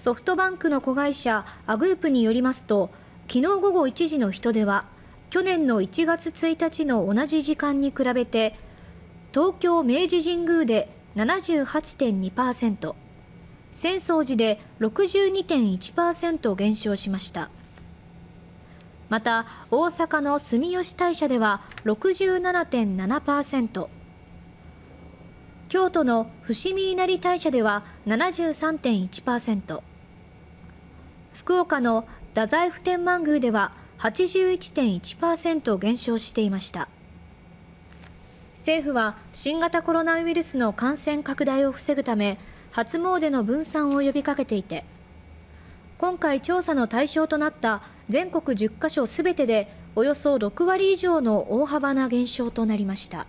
ソフトバンクの子会社アグープによりますと昨日午後1時の人出は去年の1月1日の同じ時間に比べて東京明治神宮で78.2%浅草寺で62.1%減少しましたまた大阪の住吉大社では67.7%京都の伏見稲荷大社では73.1%、福岡の太宰府天満宮では81.1%減少していました政府は新型コロナウイルスの感染拡大を防ぐため初詣の分散を呼びかけていて今回調査の対象となった全国10カ所すべてでおよそ6割以上の大幅な減少となりました。